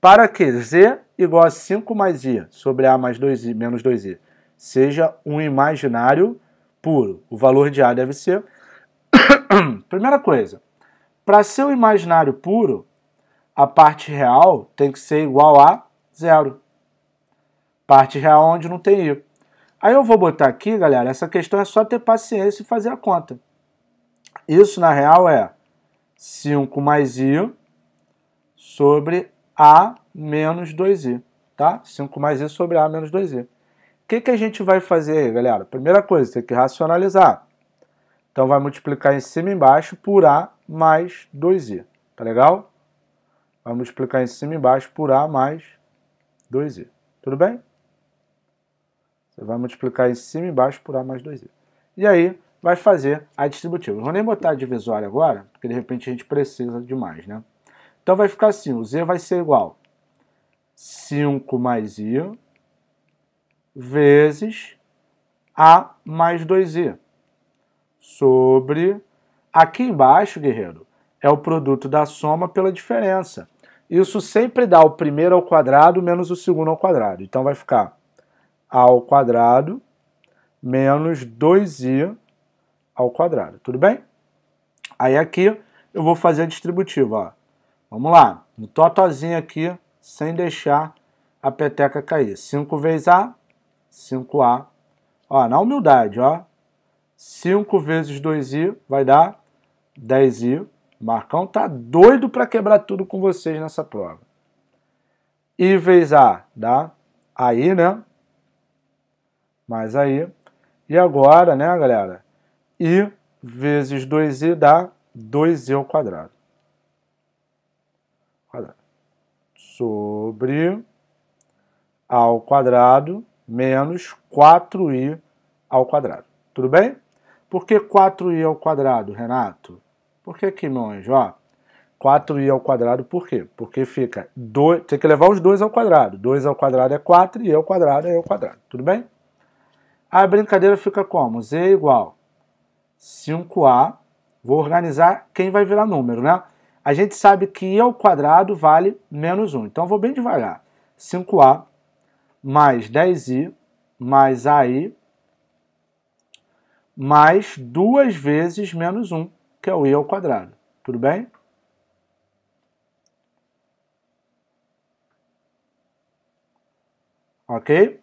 para que z igual a 5 mais i sobre a mais 2i menos 2i seja um imaginário puro. O valor de a deve ser... Primeira coisa, para ser um imaginário puro, a parte real tem que ser igual a zero. Parte real onde não tem i. Aí eu vou botar aqui, galera, essa questão é só ter paciência e fazer a conta. Isso, na real, é 5 mais i sobre a menos 2i, tá? 5 mais i sobre A menos 2i. O que, que a gente vai fazer aí, galera? Primeira coisa, tem que racionalizar. Então vai multiplicar em cima e embaixo por A mais 2i, tá legal? Vai multiplicar em cima e embaixo por A mais 2i, tudo bem? Você vai multiplicar em cima e embaixo por A mais 2i. E aí vai fazer a distributiva. Não vou nem botar a divisória agora, porque de repente a gente precisa de mais, né? Então vai ficar assim, o z vai ser igual 5 mais i vezes a mais 2i sobre... Aqui embaixo, guerreiro, é o produto da soma pela diferença. Isso sempre dá o primeiro ao quadrado menos o segundo ao quadrado. Então vai ficar a ao quadrado menos 2i ao quadrado, tudo bem? Aí aqui eu vou fazer a distributiva, ó. Vamos lá, no totozinho aqui, sem deixar a peteca cair. 5 vezes A, 5A. Ó, na humildade, ó. 5 vezes 2i vai dar 10i. Marcão tá doido para quebrar tudo com vocês nessa prova. I vezes A dá aí, né? Mais aí. E agora, né, galera? I vezes 2i dá 2i ao quadrado quadrado. Sobre ao quadrado menos 4i ao quadrado. Tudo bem? Por que 4i ao quadrado, Renato? Por que aqui, Quimões? Ó, 4i ao quadrado por quê? Porque fica 2, tem que levar os 2 ao quadrado. 2 ao quadrado é 4 e ao quadrado é ao quadrado. Tudo bem? A brincadeira fica como? Z é igual 5a. Vou organizar quem vai virar número, né? a gente sabe que i ao quadrado vale menos 1. Então, eu vou bem devagar. 5a mais 10i mais ai mais 2 vezes menos 1, que é o i ao quadrado. Tudo bem? Ok?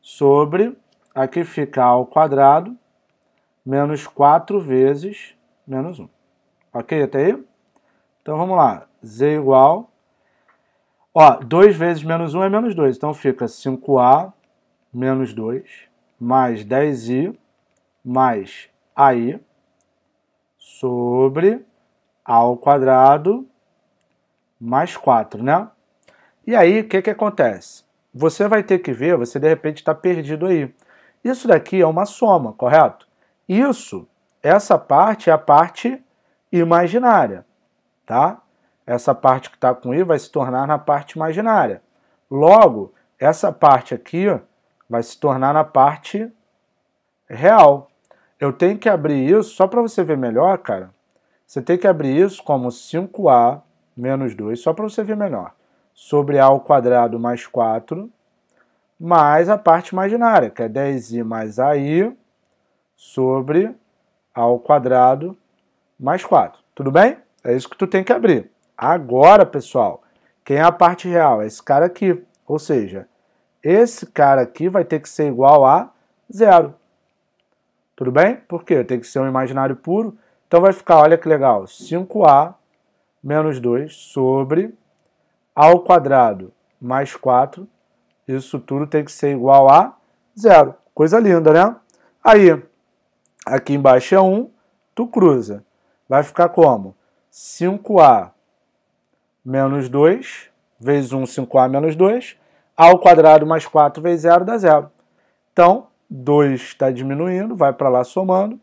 Sobre, aqui fica ao quadrado, menos 4 vezes menos 1. Ok até aí? Então vamos lá. Z igual. Ó, 2 vezes menos 1 é menos 2. Então fica 5A menos 2 mais 10I mais AI sobre A ao quadrado mais 4, né? E aí, o que, que acontece? Você vai ter que ver, você de repente está perdido aí. Isso daqui é uma soma, correto? Isso, essa parte é a parte imaginária tá? Essa parte que está com i vai se tornar na parte imaginária. Logo, essa parte aqui ó, vai se tornar na parte real. Eu tenho que abrir isso, só para você ver melhor, cara, você tem que abrir isso como 5a menos 2, só para você ver melhor, sobre a ao quadrado mais 4, mais a parte imaginária, que é 10i mais i sobre a ao quadrado mais 4. Tudo bem? É isso que tu tem que abrir. Agora, pessoal, quem é a parte real? É esse cara aqui. Ou seja, esse cara aqui vai ter que ser igual a zero. Tudo bem? Porque tem que ser um imaginário puro. Então vai ficar, olha que legal, 5a menos 2 sobre a ao quadrado mais 4. Isso tudo tem que ser igual a zero. Coisa linda, né? Aí, aqui embaixo é 1, um, tu cruza. Vai ficar como? 5a menos 2, vezes 1, 5a menos 2, ao quadrado mais 4 vezes 0 dá 0. Então, 2 está diminuindo, vai para lá somando,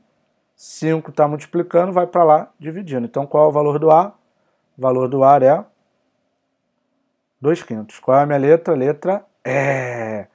5 está multiplicando, vai para lá dividindo. Então, qual é o valor do A? O valor do A é 2 quintos. Qual é a minha letra? Letra E.